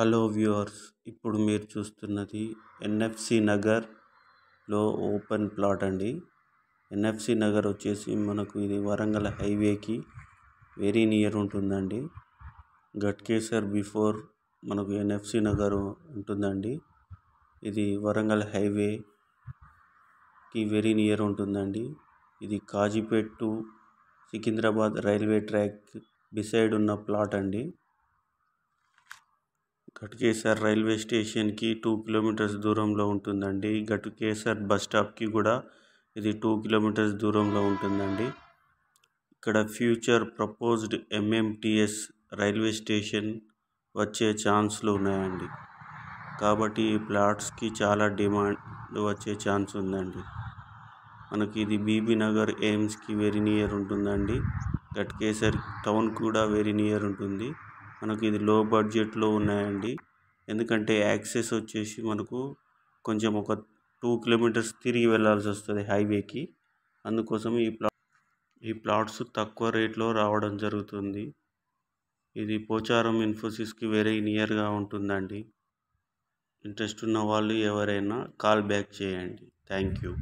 hello viewers ఇప్పుడు మీరు చూస్తున్నది ఎన్ఎఫ్సి నగర్లో ఓపెన్ ప్లాట్ అండి ఎన్ఎఫ్సి నగర్ వచ్చేసి మనకు ఇది వరంగల్ హైవేకి వెరీ నియర్ ఉంటుందండి గట్కేసర్ బిఫోర్ మనకు ఎన్ఎఫ్సి నగర్ ఉంటుందండి ఇది వరంగల్ హైవేకి వెరీ నియర్ ఉంటుందండి ఇది Kazipet to Secunderabad railway track beside ఉన్న ప్లాట్ అండి ఘటకేసర్ రైల్వే స్టేషన్కి టూ కిలోమీటర్స్ దూరంలో ఉంటుందండి ఘటకేసర్ బస్ స్టాప్కి కూడా ఇది టూ కిలోమీటర్స్ దూరంలో ఉంటుందండి ఇక్కడ future proposed MMTS railway station వచ్చే ఛాన్స్లు ఉన్నాయండి కాబట్టి ఈ ప్లాట్స్కి చాలా డిమాండ్ వచ్చే ఛాన్స్ ఉందండి మనకి ఇది బీబీ నగర్ ఎయిమ్స్కి వెరీ నియర్ ఉంటుందండి గట్కేసర్ టౌన్ కూడా వెరీ నియర్ ఉంటుంది మనకి ఇది లో బడ్జెట్లో ఉన్నాయండి ఎందుకంటే యాక్సెస్ వచ్చేసి మనకు కొంచెం ఒక టూ కిలోమీటర్స్ తిరిగి వెళ్ళాల్సి వస్తుంది హైవేకి అందుకోసం ఈ ప్లా ఈ ప్లాట్స్ తక్కువ రేట్లో రావడం జరుగుతుంది ఇది పోచారం ఇన్ఫోసిస్కి వెరీ నియర్గా ఉంటుందండి ఇంట్రెస్ట్ ఉన్న వాళ్ళు ఎవరైనా కాల్ బ్యాక్ చేయండి థ్యాంక్ యూ